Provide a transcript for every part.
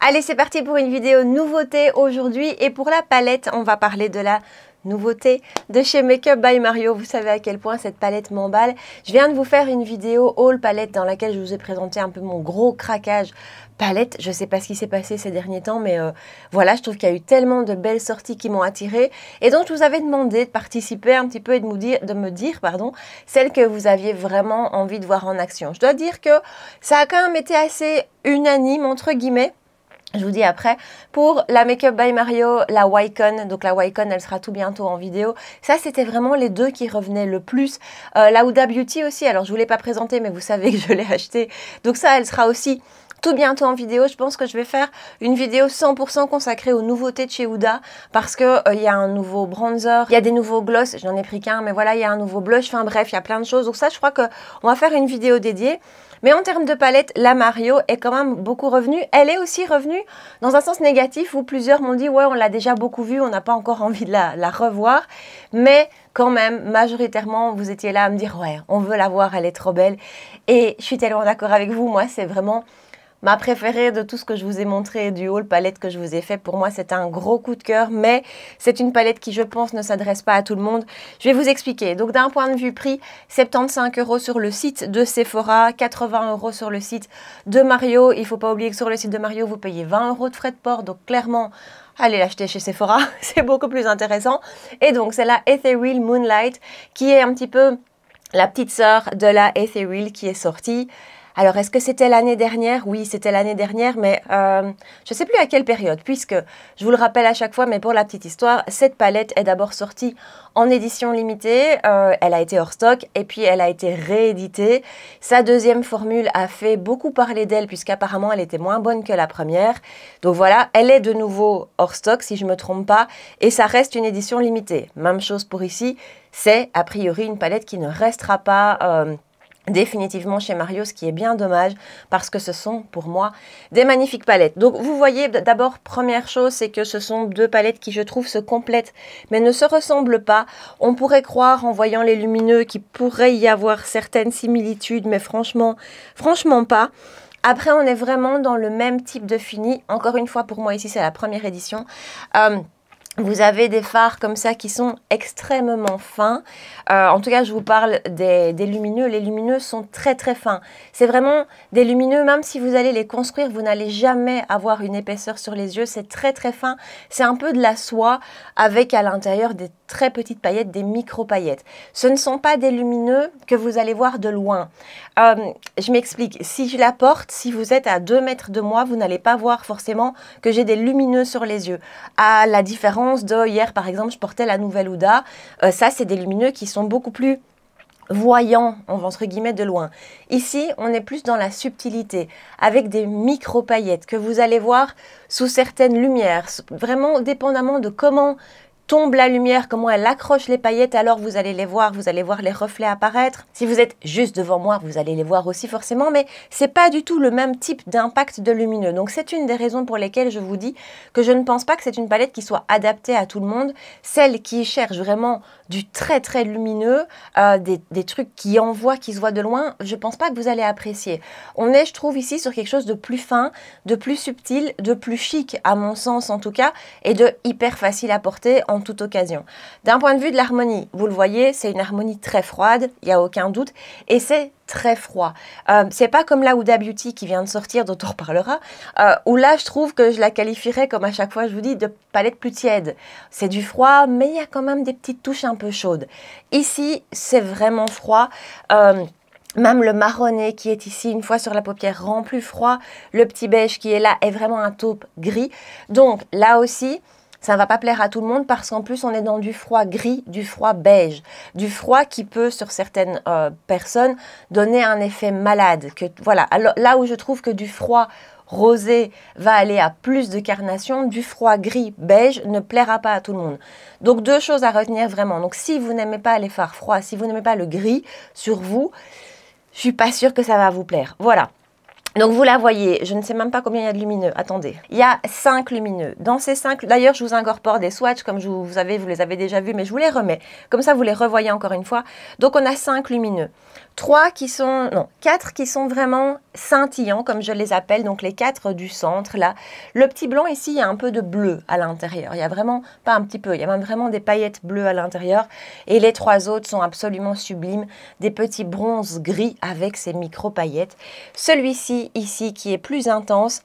Allez, c'est parti pour une vidéo nouveauté aujourd'hui. Et pour la palette, on va parler de la nouveauté de chez Makeup by Mario. Vous savez à quel point cette palette m'emballe. Je viens de vous faire une vidéo haul palette dans laquelle je vous ai présenté un peu mon gros craquage palette. Je sais pas ce qui s'est passé ces derniers temps, mais euh, voilà, je trouve qu'il y a eu tellement de belles sorties qui m'ont attiré Et donc, je vous avais demandé de participer un petit peu et de me dire, de me dire pardon, celles que vous aviez vraiment envie de voir en action. Je dois dire que ça a quand même été assez unanime, entre guillemets. Je vous dis après. Pour la Makeup by Mario, la Wycon, donc la Wycon, elle sera tout bientôt en vidéo. Ça, c'était vraiment les deux qui revenaient le plus. Euh, la Huda Beauty aussi, alors je ne vous l'ai pas présentée, mais vous savez que je l'ai achetée. Donc ça, elle sera aussi tout bientôt en vidéo. Je pense que je vais faire une vidéo 100% consacrée aux nouveautés de chez Huda parce que euh, il y a un nouveau bronzer, il y a des nouveaux gloss, j'en ai pris qu'un, mais voilà, il y a un nouveau blush, enfin bref, il y a plein de choses. Donc ça, je crois que va faire une vidéo dédiée. Mais en termes de palette, la Mario est quand même beaucoup revenue. Elle est aussi revenue dans un sens négatif où plusieurs m'ont dit ouais, on l'a déjà beaucoup vue, on n'a pas encore envie de la, la revoir. Mais quand même, majoritairement, vous étiez là à me dire ouais, on veut la voir, elle est trop belle. Et je suis tellement d'accord avec vous, moi, c'est vraiment Ma préférée de tout ce que je vous ai montré du haul palette que je vous ai fait, pour moi c'est un gros coup de cœur, mais c'est une palette qui je pense ne s'adresse pas à tout le monde. Je vais vous expliquer. Donc d'un point de vue prix, 75 euros sur le site de Sephora, 80 euros sur le site de Mario. Il ne faut pas oublier que sur le site de Mario, vous payez 20 euros de frais de port, donc clairement allez l'acheter chez Sephora, c'est beaucoup plus intéressant. Et donc c'est la Ethereal Moonlight qui est un petit peu la petite sœur de la Ethereal qui est sortie. Alors, est-ce que c'était l'année dernière Oui, c'était l'année dernière, mais euh, je ne sais plus à quelle période, puisque je vous le rappelle à chaque fois, mais pour la petite histoire, cette palette est d'abord sortie en édition limitée, euh, elle a été hors stock, et puis elle a été rééditée. Sa deuxième formule a fait beaucoup parler d'elle, puisqu'apparemment elle était moins bonne que la première. Donc voilà, elle est de nouveau hors stock, si je ne me trompe pas, et ça reste une édition limitée. Même chose pour ici, c'est a priori une palette qui ne restera pas... Euh, définitivement chez Mario, ce qui est bien dommage parce que ce sont pour moi des magnifiques palettes. Donc vous voyez d'abord première chose c'est que ce sont deux palettes qui je trouve se complètent mais ne se ressemblent pas. On pourrait croire en voyant les lumineux qu'il pourrait y avoir certaines similitudes mais franchement, franchement pas. Après on est vraiment dans le même type de fini. Encore une fois pour moi ici c'est la première édition. Euh, vous avez des phares comme ça qui sont extrêmement fins. Euh, en tout cas, je vous parle des, lumineux. Les lumineux sont très très fins. C'est vraiment des lumineux, même si vous allez les construire, vous n'allez jamais avoir une épaisseur sur les yeux. C'est très très fin. C'est un peu de la soie avec à l'intérieur des très petites paillettes, des micro-paillettes. Ce ne sont pas des lumineux que vous allez voir de loin. Euh, je m'explique. Si je la porte, si vous êtes à 2 mètres de moi, vous n'allez pas voir forcément que j'ai des lumineux sur les yeux. À la différence de hier, par exemple, je portais la nouvelle Ouda. Euh, ça, c'est des lumineux qui sont beaucoup plus voyants, entre guillemets, de loin. Ici, on est plus dans la subtilité, avec des micro-paillettes que vous allez voir sous certaines lumières, vraiment dépendamment de comment tombe la lumière, comment elle accroche les paillettes, alors vous allez les voir, vous allez voir les reflets apparaître. Si vous êtes juste devant moi, vous allez les voir aussi forcément, mais c'est pas du tout le même type d'impact de lumineux. Donc c'est une des raisons pour lesquelles je vous dis que je ne pense pas que c'est une palette qui soit adaptée à tout le monde. Celle qui cherche vraiment du très très lumineux, euh, des, des, trucs qui envoient, qui se voient de loin, je pense pas que vous allez apprécier. On est, je trouve, ici sur quelque chose de plus fin, de plus subtil, de plus chic, à mon sens en tout cas, et de hyper facile à porter en toute occasion. D'un point de vue de l'harmonie, vous le voyez, c'est une harmonie très froide, il n'y a aucun doute, et c'est très froid. Euh, c'est pas comme la Huda Beauty qui vient de sortir, dont on reparlera, euh, où là je trouve que je la qualifierais, comme à chaque fois je vous dis, de palette plus tiède. C'est du froid, mais il y a quand même des petites touches un peu chaudes. Ici, c'est vraiment froid. Euh, même le marronné qui est ici, une fois sur la paupière, rend plus froid. Le petit beige qui est là est vraiment un taupe gris. Donc là aussi, ça ne va pas plaire à tout le monde parce qu'en plus on est dans du froid gris, du froid beige, du froid qui peut sur certaines euh, personnes donner un effet malade. Que, voilà, là où je trouve que du froid rosé va aller à plus de carnation, du froid gris beige ne plaira pas à tout le monde. Donc deux choses à retenir vraiment. Donc si vous n'aimez pas les fards froids, si vous n'aimez pas le gris sur vous, je suis pas sûre que ça va vous plaire. Voilà. Donc vous la voyez, je ne sais même pas combien il y a de lumineux. Attendez, il y a 5 lumineux. Dans ces 5, d'ailleurs je vous incorpore des swatchs comme je vous, vous les avez déjà vus, mais je vous les remets. Comme ça vous les revoyez encore une fois. Donc on a 5 lumineux trois qui sont, non, quatre qui sont vraiment scintillants, comme je les appelle, donc les quatre du centre, là. Le petit blanc ici, il y a un peu de bleu à l'intérieur. Il y a vraiment, pas un petit peu, il y a même vraiment des paillettes bleues à l'intérieur. Et les trois autres sont absolument sublimes, des petits bronzes gris avec ces micro-paillettes. Celui-ci, ici, qui est plus intense,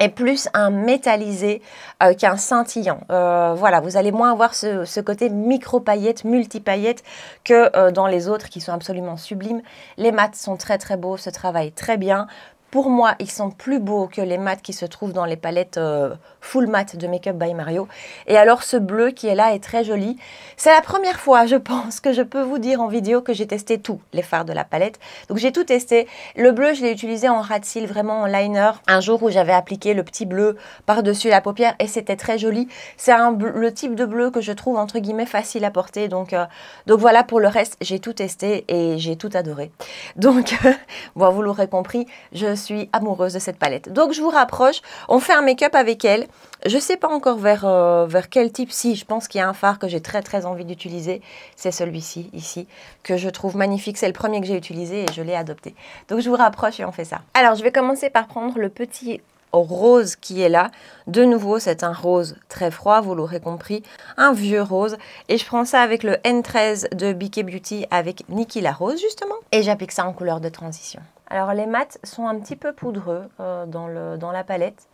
est plus un métallisé euh, qu'un scintillant. Euh, voilà, vous allez moins avoir ce, côté micro-paillette, multi-paillette que euh, dans les autres qui sont absolument sublimes. Les mats sont très très beaux, se travaillent très bien. Pour moi, ils sont plus beaux que les mats qui se trouvent dans les palettes euh, full mat de Makeup by Mario. Et alors, ce bleu qui est là est très joli. C'est la première fois, je pense, que je peux vous dire en vidéo que j'ai testé tous les fards de la palette. Donc, j'ai tout testé. Le bleu, je l'ai utilisé en rat vraiment en liner. Un jour où j'avais appliqué le petit bleu par-dessus la paupière et c'était très joli. C'est le type de bleu que je trouve, entre guillemets, facile à porter. Donc, euh, donc voilà, pour le reste, j'ai tout testé et j'ai tout adoré. Donc, vous l'aurez compris, je suis amoureuse de cette palette. Donc je vous rapproche, on fait un make-up avec elle. Je ne sais pas encore vers, euh, vers quel type, si je pense qu'il y a un fard que j'ai très très envie d'utiliser, c'est celui-ci, ici, que je trouve magnifique. C'est le premier que j'ai utilisé et je l'ai adopté. Donc je vous rapproche et on fait ça. Alors je vais commencer par prendre le petit rose qui est là. De nouveau, c'est un rose très froid, vous l'aurez compris, un vieux rose. Et je prends ça avec le N13 de BK Beauty avec Nikki La Rose, justement. Et j'applique ça en couleur de transition. Alors les mats sont un petit peu poudreux euh, dans, le, dans la palette.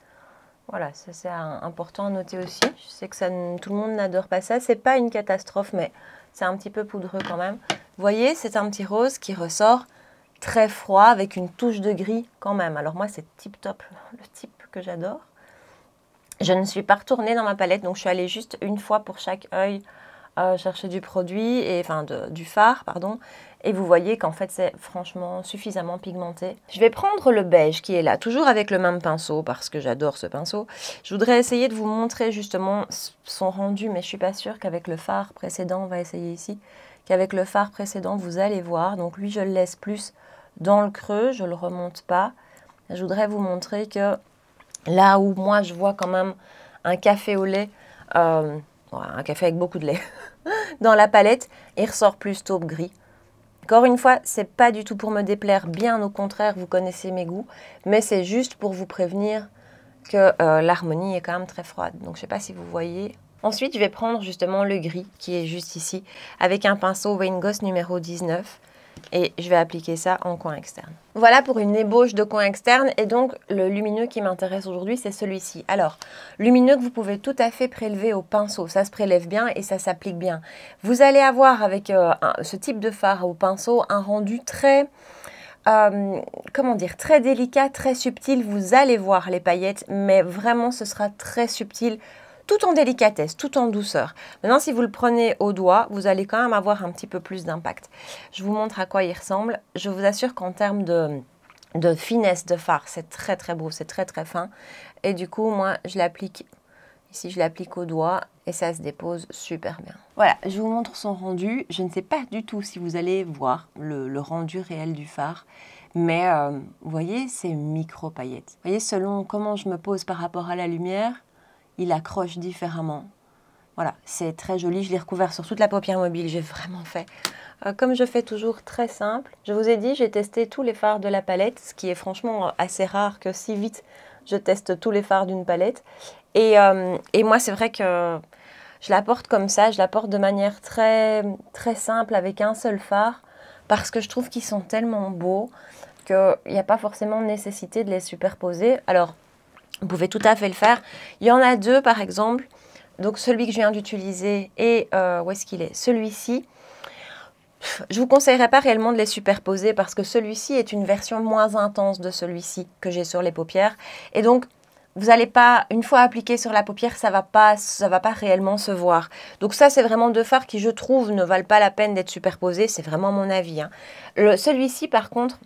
Voilà, ça c'est important à noter aussi. Je sais que ça, tout le monde n'adore pas ça. C'est pas une catastrophe, mais c'est un petit peu poudreux quand même. Vous voyez, c'est un petit rose qui ressort très froid avec une touche de gris quand même. Alors moi, c'est tip top, le type que j'adore. Je ne suis pas retournée dans ma palette, donc je suis allée juste une fois pour chaque œil euh, chercher du produit, et enfin du fard, pardon. Et vous voyez qu'en fait, c'est franchement suffisamment pigmenté. Je vais prendre le beige qui est là, toujours avec le même pinceau parce que j'adore ce pinceau. Je voudrais essayer de vous montrer justement son rendu, mais je suis pas sûre qu'avec le phare précédent, on va essayer ici, qu'avec le phare précédent, vous allez voir. Donc lui, je le laisse plus dans le creux, je le remonte pas. Je voudrais vous montrer que là où moi, je vois quand même un café au lait, euh, un café avec beaucoup de lait, dans la palette, il ressort plus taupe gris. Encore une fois, c'est pas du tout pour me déplaire, bien au contraire, vous connaissez mes goûts, mais c'est juste pour vous prévenir que euh, l'harmonie est quand même très froide. Donc je sais pas si vous voyez. Ensuite, je vais prendre justement le gris qui est juste ici avec un pinceau Wayne Goss numéro 19 et je vais appliquer ça en coin externe. Voilà pour une ébauche de coin externe et donc le lumineux qui m'intéresse aujourd'hui c'est celui-ci. Alors, lumineux que vous pouvez tout à fait prélever au pinceau, ça se prélève bien et ça s'applique bien. Vous allez avoir avec euh, ce type de fard au pinceau un rendu très... Euh, comment dire, très délicat, très subtil. Vous allez voir les paillettes, mais vraiment ce sera très subtil tout en délicatesse, tout en douceur. Maintenant, si vous le prenez au doigt, vous allez quand même avoir un petit peu plus d'impact. Je vous montre à quoi il ressemble. Je vous assure qu'en termes de, finesse de fard, c'est très très beau, c'est très très fin. Et du coup, moi, je l'applique Ici, je l'applique au doigt et ça se dépose super bien. Voilà, je vous montre son rendu. Je ne sais pas du tout si vous allez voir le, rendu réel du fard, mais euh, vous voyez, c'est micro paillettes. Vous voyez, selon comment je me pose par rapport à la lumière, il accroche différemment. Voilà, c'est très joli. Je l'ai recouvert sur toute la paupière mobile. J'ai vraiment fait, euh, comme je fais toujours, très simple. Je vous ai dit, j'ai testé tous les fards de la palette, ce qui est franchement assez rare que si vite je teste tous les fards d'une palette. Euh, et, moi, c'est vrai que je la porte comme ça, je la porte de manière très, très simple avec un seul phare parce que je trouve qu'ils sont tellement beaux qu'il n'y a pas forcément nécessité de les superposer. Alors, vous pouvez tout à fait le faire. Il y en a deux, par exemple. Donc, celui que je viens d'utiliser et euh, où est-ce qu'il est, Celui-ci. Je ne vous conseillerais pas réellement de les superposer parce que celui-ci est une version moins intense de celui-ci que j'ai sur les paupières. Et donc, vous n'allez pas, une fois appliqué sur la paupière, ça ne va, pas, ça va pas réellement se voir. Donc ça, c'est vraiment deux phares qui, je trouve, ne valent pas la peine d'être superposés. C'est vraiment mon avis. Hein. Celui-ci, par contre,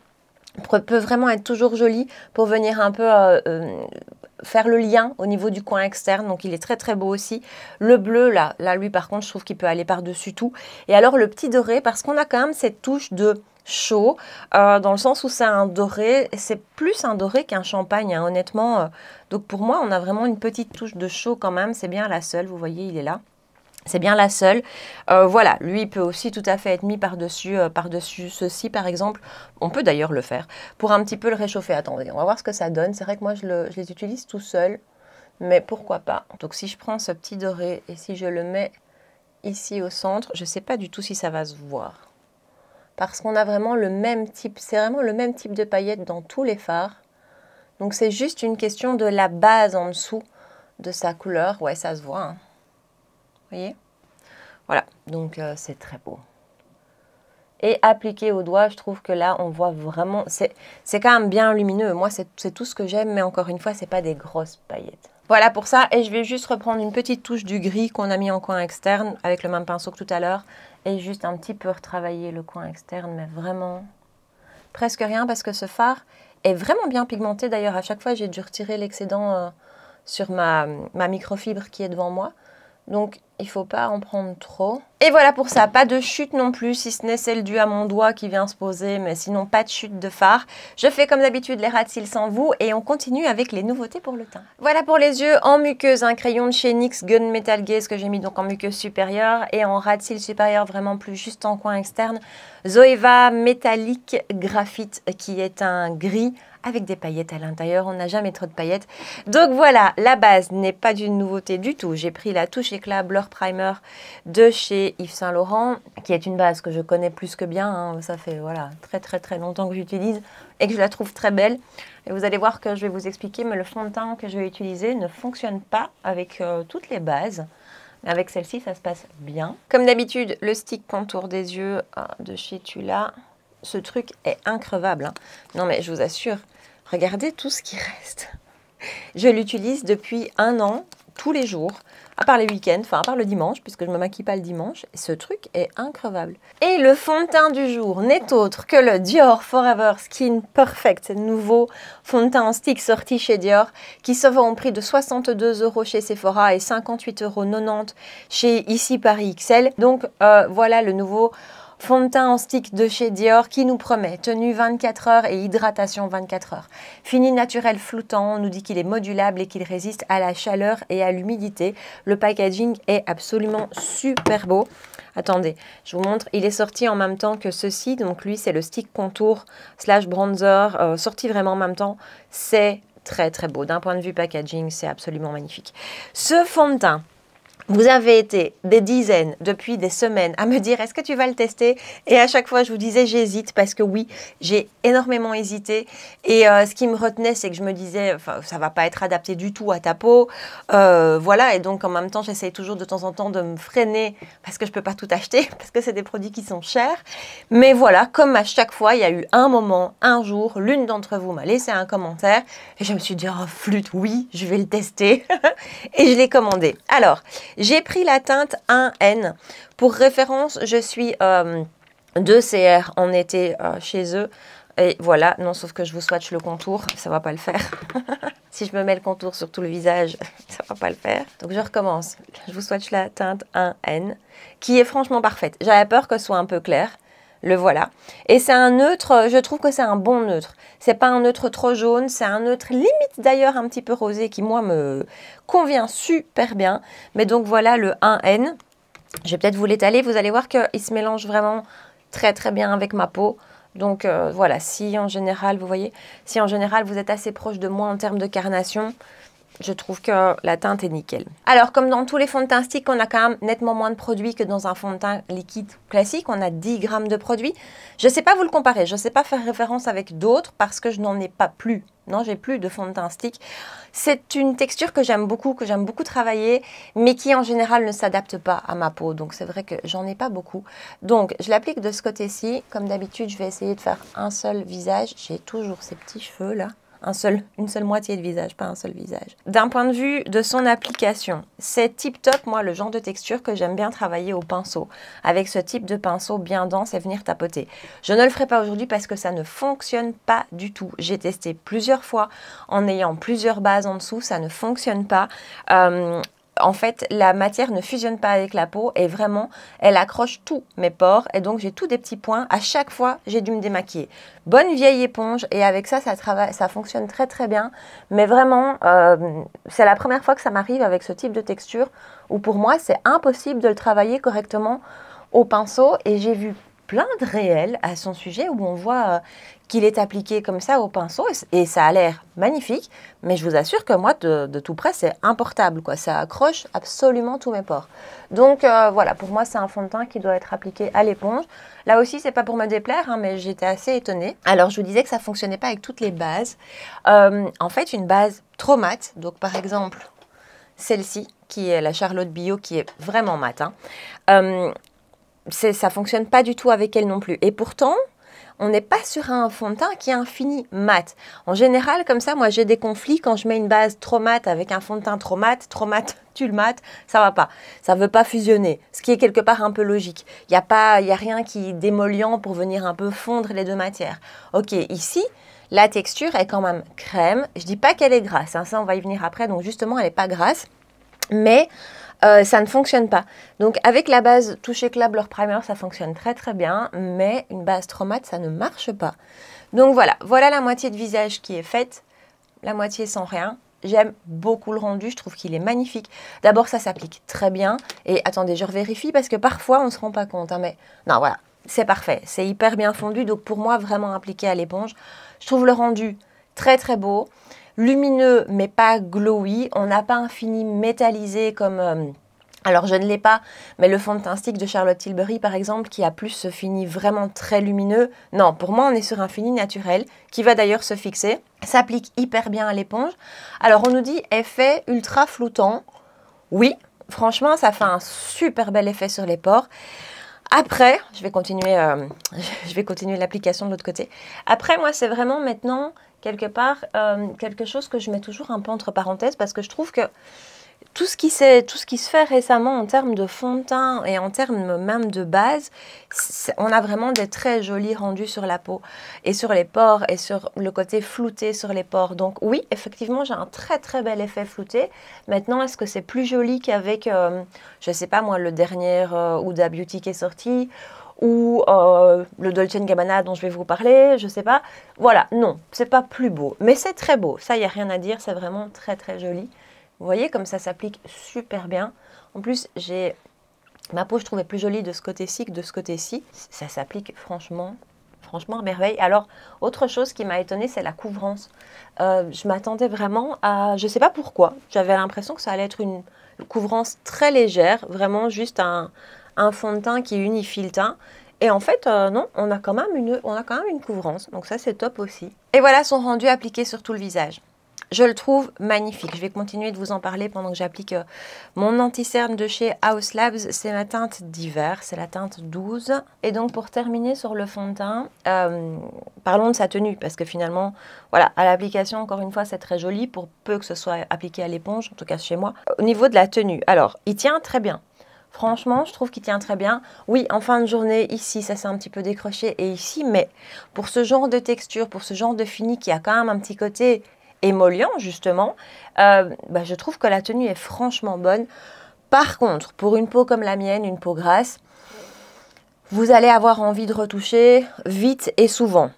peut vraiment être toujours joli pour venir un peu euh, euh, faire le lien au niveau du coin externe. Donc il est très très beau aussi. Le bleu là, là lui par contre je trouve qu'il peut aller par-dessus tout. Et alors le petit doré parce qu'on a quand même cette touche de chaud euh, dans le sens où c'est un doré. C'est plus un doré qu'un champagne hein, honnêtement. Euh. donc pour moi on a vraiment une petite touche de chaud quand même. C'est bien la seule, vous voyez il est là. C'est bien la seule. Euh, voilà, lui peut aussi tout à fait être mis par-dessus euh, par-dessus ceci, par exemple. On peut d'ailleurs le faire pour un petit peu le réchauffer. Attendez, on va voir ce que ça donne. C'est vrai que moi, je, les utilise tout seul, mais pourquoi pas. Donc, si je prends ce petit doré et si je le mets ici au centre, je ne sais pas du tout si ça va se voir. Parce qu'on a vraiment le même type, c'est vraiment le même type de paillettes dans tous les phares. Donc, c'est juste une question de la base en dessous de sa couleur. Ouais, ça se voit, hein voyez Voilà, donc euh, c'est très beau. Et appliqué au doigt, je trouve que là, on voit vraiment... C'est quand même bien lumineux. Moi, c'est tout ce que j'aime, mais encore une fois, ce n'est pas des grosses paillettes. Voilà pour ça. Et je vais juste reprendre une petite touche du gris qu'on a mis en coin externe avec le même pinceau que tout à l'heure. Et juste un petit peu retravailler le coin externe, mais vraiment presque rien parce que ce fard est vraiment bien pigmenté. D'ailleurs, à chaque fois, j'ai dû retirer l'excédent euh, sur ma, ma microfibre qui est devant moi. Donc, il ne faut pas en prendre trop. Et voilà pour ça, pas de chute non plus, si ce n'est celle due à mon doigt qui vient se poser, mais sinon pas de chute de phare. Je fais comme d'habitude les rats s'ils sans vous et on continue avec les nouveautés pour le teint. Voilà pour les yeux, en muqueuse, un crayon de chez NYX Gun Metal Gaze que j'ai mis donc en muqueuse supérieure et en rat cils supérieur vraiment plus juste en coin externe. Zoeva Metallic Graphite qui est un gris avec des paillettes à l'intérieur. On n'a jamais trop de paillettes. Donc voilà, la base n'est pas d'une nouveauté du tout. J'ai pris la touche éclat Blur Primer de chez Yves Saint Laurent, qui est une base que je connais plus que bien. Hein. Ça fait voilà très très très longtemps que j'utilise et que je la trouve très belle. Et vous allez voir que je vais vous expliquer, mais le fond de teint que je vais utiliser ne fonctionne pas avec euh, toutes les bases. avec celle-ci, ça se passe bien. Comme d'habitude, le stick contour des yeux euh, de chez Tula ce truc est increvable. Hein. Non, mais je vous assure, regardez tout ce qui reste. Je l'utilise depuis un an, tous les jours, à part les week-ends, enfin à part le dimanche, puisque je ne me maquille pas le dimanche. Et ce truc est increvable. Et le fond de teint du jour n'est autre que le Dior Forever Skin Perfect, nouveau fond de teint en stick sorti chez Dior, qui se vend au prix de 62 euros chez Sephora et 58,90 euros chez Ici Paris XL. Donc euh, voilà le nouveau Fond de teint en stick de chez Dior qui nous promet tenue 24 heures et hydratation 24 heures. Fini naturel floutant, on nous dit qu'il est modulable et qu'il résiste à la chaleur et à l'humidité. Le packaging est absolument super beau. Attendez, je vous montre, il est sorti en même temps que ceci, donc lui c'est le stick contour slash bronzer, euh, sorti vraiment en même temps, c'est très très beau. D'un point de vue packaging, c'est absolument magnifique. Ce fond de teint, vous avez été des dizaines depuis des semaines à me dire est-ce que tu vas le tester Et à chaque fois, je vous disais j'hésite parce que oui, j'ai énormément hésité. Et euh, ce qui me retenait, c'est que je me disais Ça ça va pas être adapté du tout à ta peau. Euh, voilà. Et donc en même temps, j'essaye toujours de temps en temps de me freiner parce que je ne peux pas tout acheter parce que c'est des produits qui sont chers. Mais voilà, comme à chaque fois, il y a eu un moment, un jour, l'une d'entre vous m'a laissé un commentaire et je me suis dit oh flûte, oui, je vais le tester et je l'ai commandé. Alors j'ai pris la teinte 1N. Pour référence, je suis 2CR euh, en été euh, chez eux. Et voilà, non, sauf que je vous swatch le contour, ça va pas le faire. si je me mets le contour sur tout le visage, ça va pas le faire. Donc je recommence. Je vous swatch la teinte 1N, qui est franchement parfaite. J'avais peur que ce soit un peu clair. Le voilà. Et c'est un neutre, je trouve que c'est un bon neutre. C'est pas un neutre trop jaune, c'est un neutre limite d'ailleurs un petit peu rosé qui moi me convient super bien. Mais donc voilà le 1N. Je vais peut-être vous l'étaler, vous allez voir qu'il se mélange vraiment très très bien avec ma peau. Donc euh, voilà, si en général, vous voyez, si en général vous êtes assez proche de moi en termes de carnation, je trouve que la teinte est nickel. Alors, comme dans tous les fonds de teint stick, on a quand même nettement moins de produits que dans un fond de teint liquide classique. On a 10 grammes de produits. Je ne sais pas vous le comparer. Je ne sais pas faire référence avec d'autres parce que je n'en ai pas plus. Non, j'ai plus de fond de teint stick. C'est une texture que j'aime beaucoup, que j'aime beaucoup travailler, mais qui en général ne s'adapte pas à ma peau. Donc c'est vrai que j'en ai pas beaucoup. Donc je l'applique de ce côté-ci. Comme d'habitude, je vais essayer de faire un seul visage. J'ai toujours ces petits cheveux là un seul, une seule moitié de visage, pas un seul visage. D'un point de vue de son application, c'est tip top, moi, le genre de texture que j'aime bien travailler au pinceau. Avec ce type de pinceau bien dense et venir tapoter. Je ne le ferai pas aujourd'hui parce que ça ne fonctionne pas du tout. J'ai testé plusieurs fois en ayant plusieurs bases en dessous, ça ne fonctionne pas. Euh, en fait, la matière ne fusionne pas avec la peau et vraiment, elle accroche tous mes pores et donc j'ai tous des petits points. À chaque fois, j'ai dû me démaquiller. Bonne vieille éponge et avec ça, ça, travaille, ça fonctionne très très bien. Mais vraiment, euh, c'est la première fois que ça m'arrive avec ce type de texture où pour moi, c'est impossible de le travailler correctement au pinceau et j'ai vu plein de réels à son sujet où on voit euh, qu'il est appliqué comme ça au pinceau et ça a l'air magnifique, mais je vous assure que moi, de, tout près, c'est importable. Quoi. Ça accroche absolument tous mes pores. Donc euh, voilà, pour moi, c'est un fond de teint qui doit être appliqué à l'éponge. Là aussi, c'est pas pour me déplaire, hein, mais j'étais assez étonnée. Alors, je vous disais que ça fonctionnait pas avec toutes les bases. Euh, en fait, une base trop mate, donc par exemple celle-ci, qui est la Charlotte Bio, qui est vraiment mate. Hein, ça fonctionne pas du tout avec elle non plus. Et pourtant, on n'est pas sur un fond de teint qui est infini mat. En général, comme ça, moi j'ai des conflits quand je mets une base trop mate avec un fond de teint trop mat, trop mat, tu le mates, ça va pas. Ça veut pas fusionner, ce qui est quelque part un peu logique. Il n'y a, pas, y a rien qui est démolient pour venir un peu fondre les deux matières. Ok, ici, la texture est quand même crème. Je dis pas qu'elle est grasse, hein, ça on va y venir après, donc justement elle n'est pas grasse. Mais euh, ça ne fonctionne pas. Donc avec la base Toucher Club, leur primer, ça fonctionne très très bien, mais une base traumate, ça ne marche pas. Donc voilà, voilà la moitié de visage qui est faite, la moitié sans rien. J'aime beaucoup le rendu, je trouve qu'il est magnifique. D'abord, ça s'applique très bien. Et attendez, je revérifie parce que parfois, on ne se rend pas compte. Hein, mais non, voilà, c'est parfait. C'est hyper bien fondu. Donc pour moi, vraiment appliqué à l'éponge. Je trouve le rendu très très beau lumineux mais pas glowy. On n'a pas un fini métallisé comme... Euh, alors je ne l'ai pas, mais le fond de teint stick de Charlotte Tilbury par exemple, qui a plus ce fini vraiment très lumineux, non, pour moi on est sur un fini naturel, qui va d'ailleurs se fixer, s'applique hyper bien à l'éponge. Alors on nous dit effet ultra floutant. oui, franchement ça fait un super bel effet sur les pores. Après, je vais continuer, euh, je vais continuer l'application de l'autre côté. Après, moi, c'est vraiment maintenant quelque part euh, quelque chose que je mets toujours un peu entre parenthèses parce que je trouve que tout ce qui tout ce qui se fait récemment en termes de fond de teint et en termes même de base, on a vraiment des très jolis rendus sur la peau et sur les pores et sur le côté flouté sur les pores. Donc oui, effectivement, j'ai un très très bel effet flouté. Maintenant, est-ce que c'est plus joli qu'avec, je euh, je sais pas moi, le dernier euh, Huda Beauty qui est sorti ou euh, le Dolce Gabbana dont je vais vous parler, je sais pas. Voilà, non, c'est pas plus beau, mais c'est très beau. Ça, il a rien à dire, c'est vraiment très très joli. Vous voyez comme ça s'applique super bien. En plus, j'ai ma peau, je trouvais plus jolie de ce côté-ci que de ce côté-ci. Ça s'applique franchement franchement à merveille. Alors, autre chose qui m'a étonnée, c'est la couvrance. Euh, je m'attendais vraiment à, je ne sais pas pourquoi, j'avais l'impression que ça allait être une couvrance très légère, vraiment juste un, un fond de teint qui unifie le teint. Et en fait, euh, non, on a, quand même une, on a quand même une couvrance. Donc ça, c'est top aussi. Et voilà son rendu appliqué sur tout le visage. Je le trouve magnifique. Je vais continuer de vous en parler pendant que j'applique euh, mon anti-cerne de chez House Labs. C'est ma teinte d'hiver, c'est la teinte 12. Et donc pour terminer sur le fond de teint, euh, parlons de sa tenue parce que finalement, voilà, à l'application, encore une fois, c'est très joli pour peu que ce soit appliqué à l'éponge, en tout cas chez moi. Au niveau de la tenue, alors, il tient très bien. Franchement, je trouve qu'il tient très bien. Oui, en fin de journée, ici, ça s'est un petit peu décroché et ici, mais pour ce genre de texture, pour ce genre de fini qui a quand même un petit côté émollient, justement, euh, bah, je trouve que la tenue est franchement bonne. Par contre, pour une peau comme la mienne, une peau grasse, vous allez avoir envie de retoucher vite et souvent.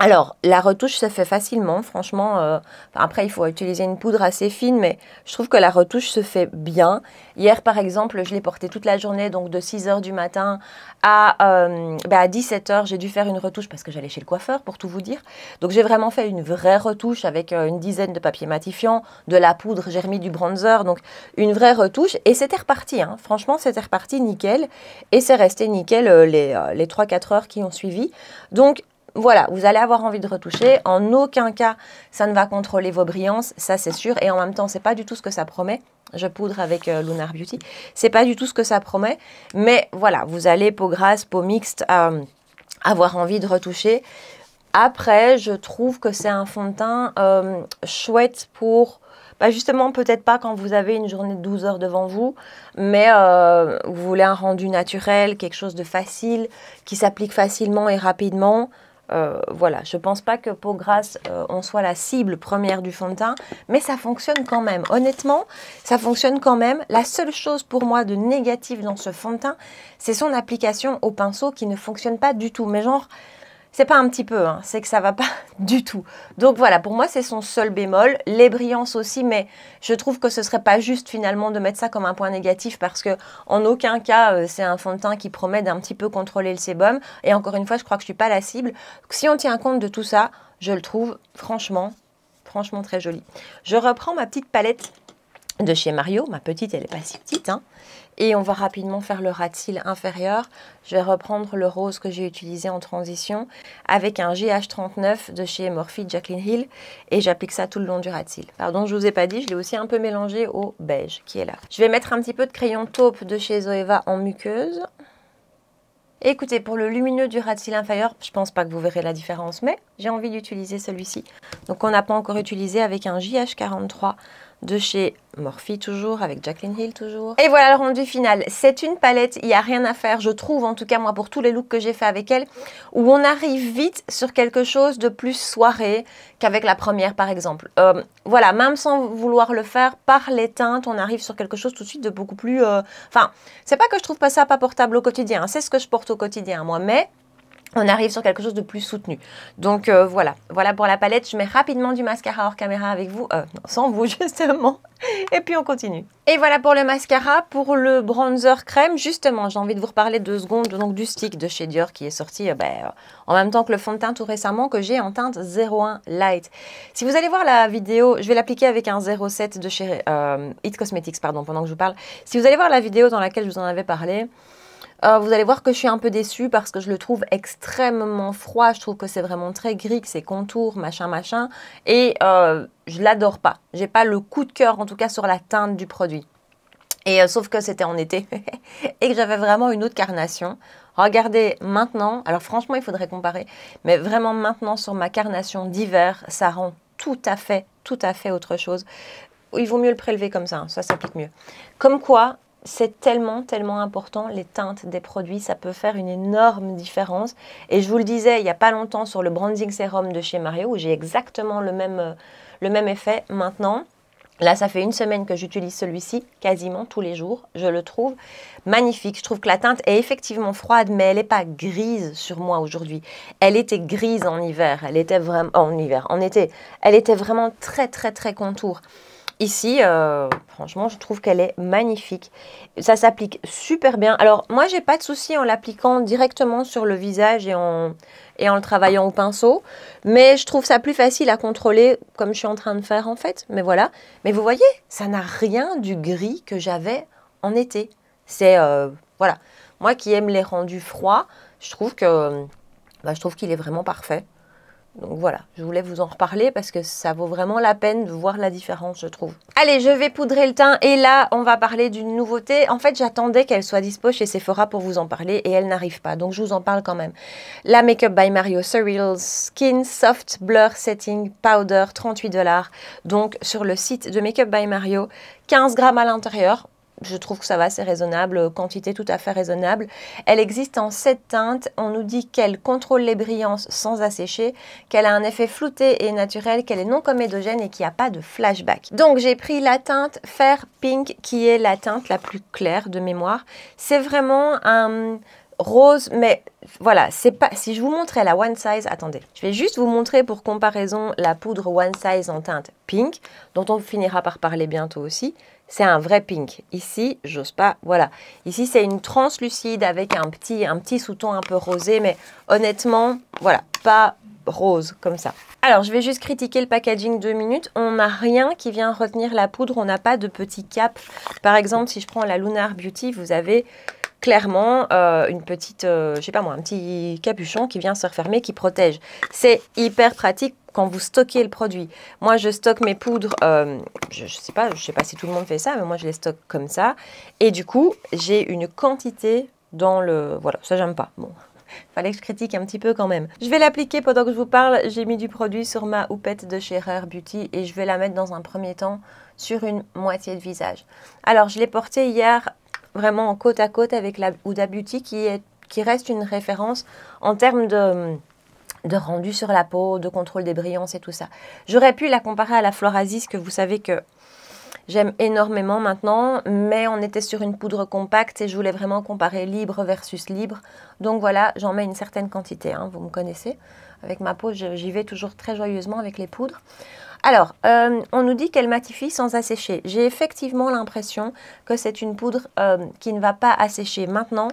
Alors, la retouche se fait facilement, franchement. Euh, après, il faut utiliser une poudre assez fine, mais je trouve que la retouche se fait bien. Hier, par exemple, je l'ai portée toute la journée, donc de 6h du matin à, euh, bah, à 17h, j'ai dû faire une retouche parce que j'allais chez le coiffeur, pour tout vous dire. Donc, j'ai vraiment fait une vraie retouche avec euh, une dizaine de papiers matifiants, de la poudre, j'ai remis du bronzer, donc une vraie retouche. Et c'était reparti, hein. franchement, c'était reparti nickel. Et c'est resté nickel les, les 3-4 heures qui ont suivi. Donc, voilà, vous allez avoir envie de retoucher. En aucun cas, ça ne va contrôler vos brillances, ça c'est sûr. Et en même temps, c'est pas du tout ce que ça promet. Je poudre avec euh, Lunar Beauty. C'est pas du tout ce que ça promet. Mais voilà, vous allez peau grasse, peau mixte, euh, avoir envie de retoucher. Après, je trouve que c'est un fond de teint euh, chouette pour pas bah, justement, peut-être pas quand vous avez une journée de 12 heures devant vous, mais vous voulez un rendu naturel, quelque chose de facile, qui s'applique facilement et rapidement. Euh, voilà, je pense pas que peau grasse on euh, soit la cible première du fond de teint, mais ça fonctionne quand même. Honnêtement, ça fonctionne quand même. La seule chose pour moi de négative dans ce fond de teint, c'est son application au pinceau qui ne fonctionne pas du tout. Mais genre, c'est pas un petit peu, hein, c'est que ça va pas du tout. Donc voilà, pour moi c'est son seul bémol, les brillances aussi, mais je trouve que ce serait pas juste finalement de mettre ça comme un point négatif parce que en aucun cas euh, c'est un fond de teint qui promet d'un petit peu contrôler le sébum. Et encore une fois, je crois que je suis pas la cible. Si on tient compte de tout ça, je le trouve franchement, franchement très joli. Je reprends ma petite palette de chez Mario, ma petite elle est pas si petite, hein, et on va rapidement faire le ratil inférieur. Je vais reprendre le rose que j'ai utilisé en transition avec un GH39 de chez Morphe Jacqueline Hill et j'applique ça tout le long du ratil. Pardon, je ne vous ai pas dit, je l'ai aussi un peu mélangé au beige qui est là. Je vais mettre un petit peu de crayon taupe de chez Zoeva en muqueuse. écoutez, pour le lumineux du ratil inférieur, je pense pas que vous verrez la différence, mais j'ai envie d'utiliser celui-ci. Donc on n'a pas encore utilisé avec un JH43 de chez Morphe toujours, avec Jacqueline Hill toujours. Et voilà le rendu final. C'est une palette, il n'y a rien à faire, je trouve, en tout cas moi pour tous les looks que j'ai fait avec elle, où on arrive vite sur quelque chose de plus soirée qu'avec la première par exemple. Euh, voilà, même sans vouloir le faire, par les teintes, on arrive sur quelque chose tout de suite de beaucoup plus... Euh, enfin, c'est pas que je trouve pas ça pas portable au quotidien, hein, c'est ce que je porte au quotidien moi, mais on arrive sur quelque chose de plus soutenu. Donc euh, voilà, voilà pour la palette. Je mets rapidement du mascara hors caméra avec vous, euh, sans vous justement. Et puis on continue. Et voilà pour le mascara. Pour le bronzer crème, justement, j'ai envie de vous reparler deux secondes donc, du stick de chez Dior qui est sorti euh, ben, en même temps que le fond de teint tout récemment que j'ai en teinte 01 Light. Si vous allez voir la vidéo, je vais l'appliquer avec un 07 de chez It Cosmetics, pardon, pendant que je vous parle. Si vous allez voir la vidéo dans laquelle je vous en avais parlé, euh, vous allez voir que je suis un peu déçue parce que je le trouve extrêmement froid. Je trouve que c'est vraiment très gris, que c'est contour, machin, machin. Et euh, je l'adore pas. J'ai pas le coup de cœur, en tout cas, sur la teinte du produit. Et euh, sauf que c'était en été et que j'avais vraiment une autre carnation. Regardez maintenant, alors franchement, il faudrait comparer, mais vraiment maintenant sur ma carnation d'hiver, ça rend tout à fait, tout à fait autre chose. Il vaut mieux le prélever comme ça, hein. ça s'applique mieux. Comme quoi, c'est tellement, tellement important, les teintes des produits, ça peut faire une énorme différence. Et je vous le disais il n'y a pas longtemps sur le bronzing sérum de chez Mario, où j'ai exactement euh, le même, effet maintenant. Là, ça fait une semaine que j'utilise celui-ci quasiment tous les jours. Je le trouve magnifique. Je trouve que la teinte est effectivement froide, mais elle n'est pas grise sur moi aujourd'hui. Elle était grise en hiver. Elle était vraiment en hiver, en été. Elle était vraiment très très très contour. Ici, euh, franchement, je trouve qu'elle est magnifique. Ça s'applique super bien. Alors, moi, j'ai pas de souci en l'appliquant directement sur le visage et en, et en le travaillant au pinceau. Mais je trouve ça plus facile à contrôler, comme je suis en train de faire, en fait. Mais voilà. Mais vous voyez, ça n'a rien du gris que j'avais en été. C'est... Euh, voilà. Moi qui aime les rendus froids, je trouve que... Bah, je trouve qu'il est vraiment parfait. Donc voilà, je voulais vous en reparler parce que ça vaut vraiment la peine de voir la différence, je trouve. Allez, je vais poudrer le teint et là, on va parler d'une nouveauté. En fait, j'attendais qu'elle soit dispo chez Sephora pour vous en parler et elle n'arrive pas, donc je vous en parle quand même. La Makeup by Mario Surreal Skin Soft Blur Setting Powder, 38 dollars. Donc sur le site de Makeup by Mario, 15 grammes à l'intérieur je trouve que ça va, c'est raisonnable, quantité tout à fait raisonnable. Elle existe en 7 teintes. On nous dit qu'elle contrôle les brillances sans assécher, qu'elle a un effet flouté et naturel, qu'elle est non comédogène et qu'il n'y a pas de flashback. Donc j'ai pris la teinte Fair Pink qui est la teinte la plus claire de mémoire. C'est vraiment un rose, mais voilà, c'est pas. Si je vous montrais la One Size, attendez, je vais juste vous montrer pour comparaison la poudre One Size en teinte pink, dont on finira par parler bientôt aussi c'est un vrai pink. Ici, j'ose pas, voilà. Ici, c'est une translucide avec un petit, un petit sous-ton un peu rosé, mais honnêtement, voilà, pas rose comme ça. Alors, je vais juste critiquer le packaging deux minutes. On n'a rien qui vient retenir la poudre, on n'a pas de petit cap. Par exemple, si je prends la Lunar Beauty, vous avez clairement euh, une petite, euh, je sais pas moi, un petit capuchon qui vient se refermer, qui protège. C'est hyper pratique quand vous stockez le produit. Moi, je stocke mes poudres, euh, je, ne sais pas, je sais pas si tout le monde fait ça, mais moi je les stocke comme ça. Et du coup, j'ai une quantité dans le, voilà, ça j'aime pas. Bon, fallait que je critique un petit peu quand même. Je vais l'appliquer pendant que je vous parle. J'ai mis du produit sur ma houppette de chez Rare Beauty et je vais la mettre dans un premier temps sur une moitié de visage. Alors, je l'ai porté hier vraiment côte à côte avec la Huda Beauty qui, qui reste une référence en termes de, de rendu sur la peau, de contrôle des brillances et tout ça. J'aurais pu la comparer à la Florasis que vous savez que j'aime énormément maintenant, mais on était sur une poudre compacte et je voulais vraiment comparer libre versus libre. Donc voilà, j'en mets une certaine quantité, hein, vous me connaissez. Avec ma peau, j'y vais toujours très joyeusement avec les poudres. Alors, euh, on nous dit qu'elle matifie sans assécher. J'ai effectivement l'impression que c'est une poudre euh, qui ne va pas assécher. Maintenant,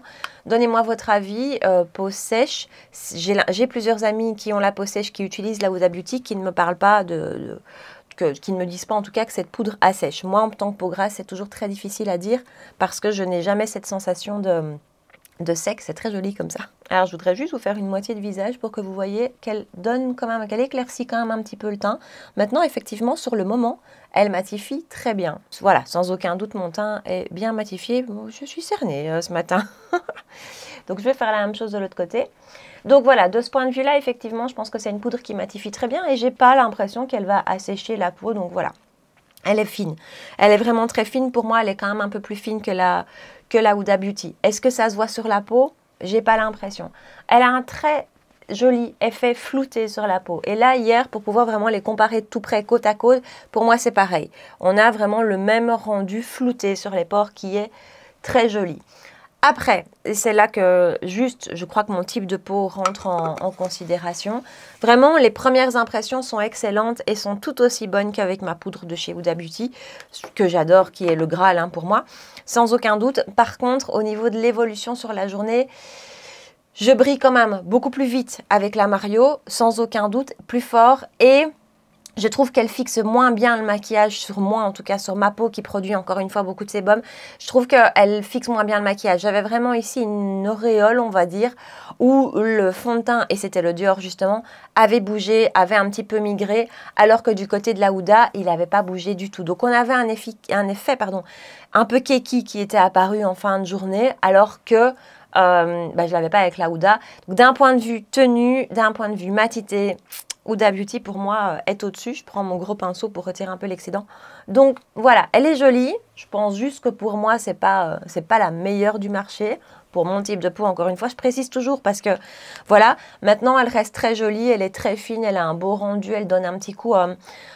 donnez-moi votre avis, euh, peau sèche. J'ai plusieurs amis qui ont la peau sèche, qui utilisent la Huda Beauty, qui ne me parlent pas de, qui ne me disent pas en tout cas que cette poudre assèche. Moi, en tant que peau grasse, c'est toujours très difficile à dire parce que je n'ai jamais cette sensation de de sexe, c'est très joli comme ça. Alors je voudrais juste vous faire une moitié de visage pour que vous voyez qu'elle donne quand même, qu'elle éclaircit quand même un petit peu le teint. Maintenant effectivement sur le moment, elle matifie très bien. Voilà, sans aucun doute mon teint est bien matifié. je suis cernée euh, ce matin. Donc je vais faire la même chose de l'autre côté. Donc voilà, de ce point de vue là, effectivement, je pense que c'est une poudre qui matifie très bien et j'ai pas l'impression qu'elle va assécher la peau. Donc voilà, elle est fine. Elle est vraiment très fine. Pour moi, elle est quand même un peu plus fine que la, que la Huda Beauty. Est-ce que ça se voit sur la peau J'ai pas l'impression. Elle a un très joli effet flouté sur la peau. Et là, hier, pour pouvoir vraiment les comparer tout près, côte à côte, pour moi, c'est pareil. On a vraiment le même rendu flouté sur les pores qui est très joli. Après, c'est là que juste, je crois que mon type de peau rentre en, considération. Vraiment, les premières impressions sont excellentes et sont tout aussi bonnes qu'avec ma poudre de chez Huda Beauty, que j'adore, qui est le Graal hein, pour moi, sans aucun doute. Par contre, au niveau de l'évolution sur la journée, je brille quand même beaucoup plus vite avec la Mario, sans aucun doute, plus fort et... Je trouve qu'elle fixe moins bien le maquillage sur moi, en tout cas sur ma peau qui produit encore une fois beaucoup de sébum. Je trouve qu'elle fixe moins bien le maquillage. J'avais vraiment ici une auréole, on va dire, où le fond de teint, et c'était le Dior justement, avait bougé, avait un petit peu migré, alors que du côté de la il n'avait pas bougé du tout. Donc on avait un, effet, un effet pardon, un peu keki qui était apparu en fin de journée, alors que euh, bah, je ne l'avais pas avec la Donc d'un point de vue tenue, d'un point de vue matité, Huda Beauty, pour moi, euh, est au-dessus. Je prends mon gros pinceau pour retirer un peu l'excédent. Donc voilà, elle est jolie. Je pense juste que pour moi, ce n'est pas, euh, c'est pas la meilleure du marché. Pour mon type de peau, encore une fois, je précise toujours parce que voilà, maintenant, elle reste très jolie, elle est très fine, elle a un beau rendu, elle donne un petit coup... Euh,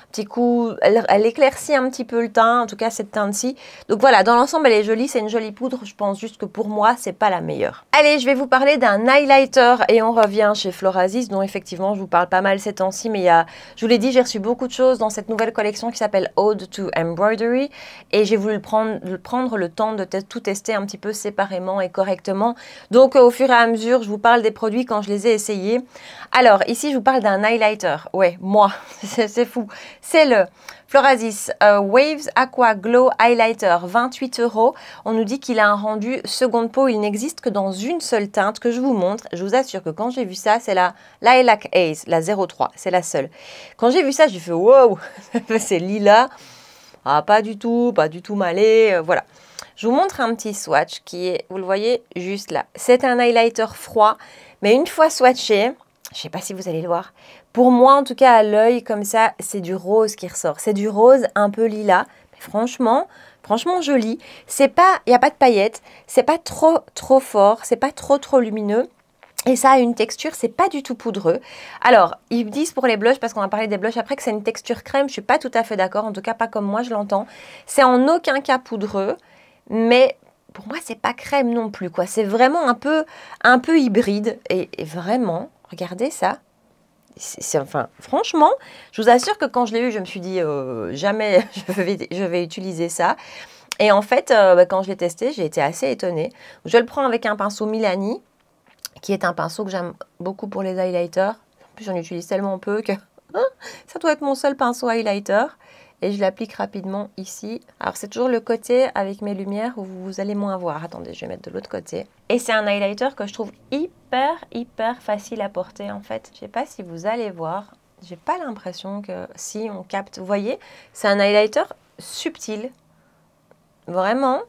petit coup, elle, elle, éclaircit un petit peu le teint, en tout cas cette teinte-ci. Donc voilà, dans l'ensemble, elle est jolie, c'est une jolie poudre. Je pense juste que pour moi, c'est pas la meilleure. Allez, je vais vous parler d'un highlighter et on revient chez Florasis, dont effectivement, je vous parle pas mal ces temps-ci, mais il y je vous l'ai dit, j'ai reçu beaucoup de choses dans cette nouvelle collection qui s'appelle Ode to Embroidery et j'ai voulu prendre, le prendre le temps de tout tester un petit peu séparément et correctement. Donc euh, au fur et à mesure, je vous parle des produits quand je les ai essayés. Alors ici, je vous parle d'un highlighter. Ouais, moi, c'est fou. C'est le Florasis euh, Waves Aqua Glow Highlighter, 28 euros. On nous dit qu'il a un rendu seconde peau, il n'existe que dans une seule teinte que je vous montre. Je vous assure que quand j'ai vu ça, c'est la Lilac Ace, la 03, c'est la seule. Quand j'ai vu ça, j'ai fait wow, c'est lila. Ah, pas du tout, pas du tout malé, euh, voilà. Je vous montre un petit swatch qui est, vous le voyez, juste là. C'est un highlighter froid, mais une fois swatché, je ne sais pas si vous allez le voir, pour moi, en tout cas, à l'œil, comme ça, c'est du rose qui ressort. C'est du rose un peu lilas. franchement, franchement joli. C'est pas, il n'y a pas de paillettes. C'est pas trop, trop fort. C'est pas trop, trop lumineux. Et ça a une texture, c'est pas du tout poudreux. Alors, ils disent pour les blushs, parce qu'on va parler des blushs après, que c'est une texture crème. Je suis pas tout à fait d'accord, en tout cas pas comme moi je l'entends. C'est en aucun cas poudreux, mais pour moi c'est pas crème non plus quoi. C'est vraiment un peu, un peu hybride et vraiment, regardez ça, enfin, franchement, je vous assure que quand je l'ai eu, je me suis dit euh, jamais je vais, utiliser ça. Et en fait, euh, bah, quand je l'ai testé, j'ai été assez étonnée. Je le prends avec un pinceau Milani, qui est un pinceau que j'aime beaucoup pour les highlighters. En plus, j'en utilise tellement peu que hein, ça doit être mon seul pinceau highlighter et je l'applique rapidement ici. Alors c'est toujours le côté avec mes lumières où vous allez moins voir. Attendez, je vais mettre de l'autre côté. Et c'est un highlighter que je trouve hyper hyper facile à porter en fait. Je sais pas si vous allez voir, j'ai pas l'impression que si on capte. Vous voyez, c'est un highlighter subtil. Vraiment,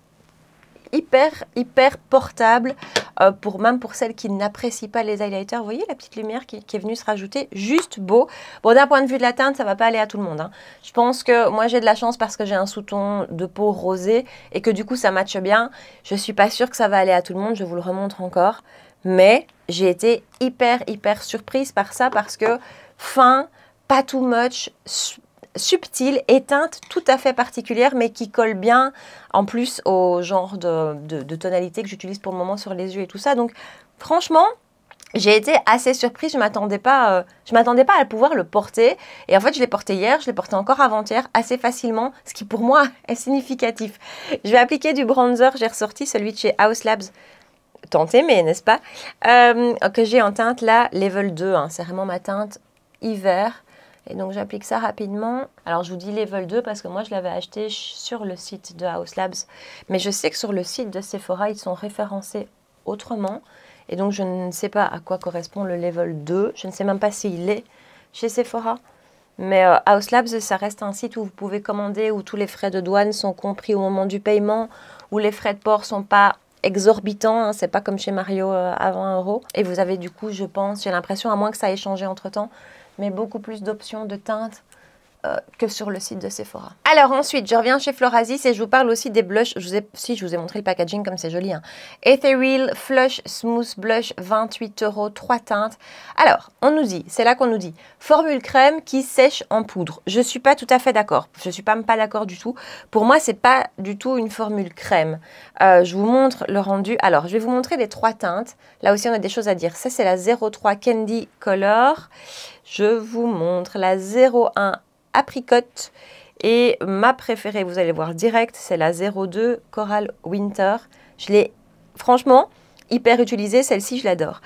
hyper, hyper portable, euh, pour, même pour celles qui n'apprécient pas les highlighters. Vous voyez la petite lumière qui, est venue se rajouter, juste beau. Bon, d'un point de vue de la teinte, ça ne va pas aller à tout le monde. Hein. Je pense que moi, j'ai de la chance parce que j'ai un sous-ton de peau rosée et que du coup, ça matche bien. Je ne suis pas sûre que ça va aller à tout le monde, je vous le remontre encore. Mais j'ai été hyper, hyper surprise par ça parce que fin, pas too much, subtile éteinte tout à fait particulière, mais qui colle bien en plus au genre de, tonalité que j'utilise pour le moment sur les yeux et tout ça. Donc franchement, j'ai été assez surprise, je m'attendais pas, euh, je m'attendais pas à pouvoir le porter. Et en fait, je l'ai porté hier, je l'ai porté encore avant-hier assez facilement, ce qui pour moi est significatif. Je vais appliquer du bronzer, j'ai ressorti celui de chez House Labs. Tenté, mais n'est-ce pas euh, Que j'ai en teinte là, level 2, hein. c'est vraiment ma teinte hiver. Et donc j'applique ça rapidement. Alors je vous dis level 2 parce que moi je l'avais acheté sur le site de House Labs. Mais je sais que sur le site de Sephora, ils sont référencés autrement. Et donc je ne sais pas à quoi correspond le level 2. Je ne sais même pas s'il est chez Sephora. Mais euh, House Labs, ça reste un site où vous pouvez commander, où tous les frais de douane sont compris au moment du paiement, où les frais de port sont pas exorbitants. Hein. c'est pas comme chez Mario euh, à 20 euros. Et vous avez du coup, je pense, j'ai l'impression, à moins que ça ait changé entre temps, mais beaucoup plus d'options de teintes euh, que sur le site de Sephora. Alors ensuite, je reviens chez Florasis et je vous parle aussi des blushs. si, je vous ai montré le packaging comme c'est joli. Hein. Ethereal Flush Smooth Blush, 28 euros, 3 teintes. Alors, on nous dit, c'est là qu'on nous dit, formule crème qui sèche en poudre. Je ne suis pas tout à fait d'accord. Je ne suis pas, pas d'accord du tout. Pour moi, ce n'est pas du tout une formule crème. Euh, je vous montre le rendu. Alors, je vais vous montrer les trois teintes. Là aussi, on a des choses à dire. Ça, c'est la 03 Candy Color. Je vous montre la 01 apricote Et ma préférée, vous allez voir direct, c'est la 02 Coral Winter. Je l'ai franchement hyper utilisée, celle-ci je l'adore.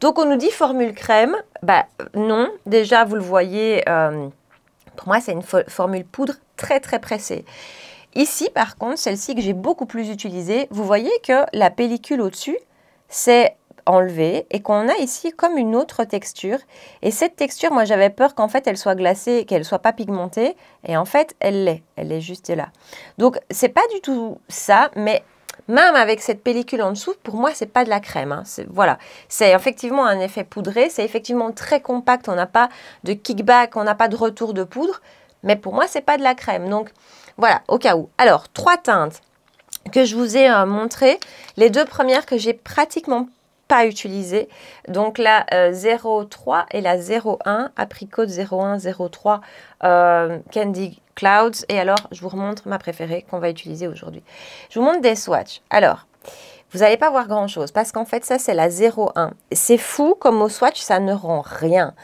Donc on nous dit formule crème, bah non, déjà vous le voyez, euh, pour moi c'est une formule poudre très très pressée. Ici par contre, celle-ci que j'ai beaucoup plus utilisée, vous voyez que la pellicule au-dessus, c'est enlevée et qu'on a ici comme une autre texture. Et cette texture, moi j'avais peur qu'en fait elle soit glacée, qu'elle soit pas pigmentée. Et en fait, elle l'est. Elle est juste là. Donc c'est pas du tout ça, mais même avec cette pellicule en dessous, pour moi, c'est pas de la crème. Hein. Voilà, c'est effectivement un effet poudré. C'est effectivement très compact. On n'a pas de kickback, on n'a pas de retour de poudre. Mais pour moi, c'est pas de la crème. Donc voilà, au cas où. Alors trois teintes que je vous ai euh, montrées. Les deux premières que j'ai pratiquement pas utilisé. Donc la 0,3 euh, et la 0,1, Apricot 0,1, 0,3, euh, Candy Clouds. Et alors, je vous remontre ma préférée qu'on va utiliser aujourd'hui. Je vous montre des swatches Alors, vous n'allez pas voir grand-chose parce qu'en fait, ça, c'est la 0,1. C'est fou, comme au swatch, ça ne rend rien.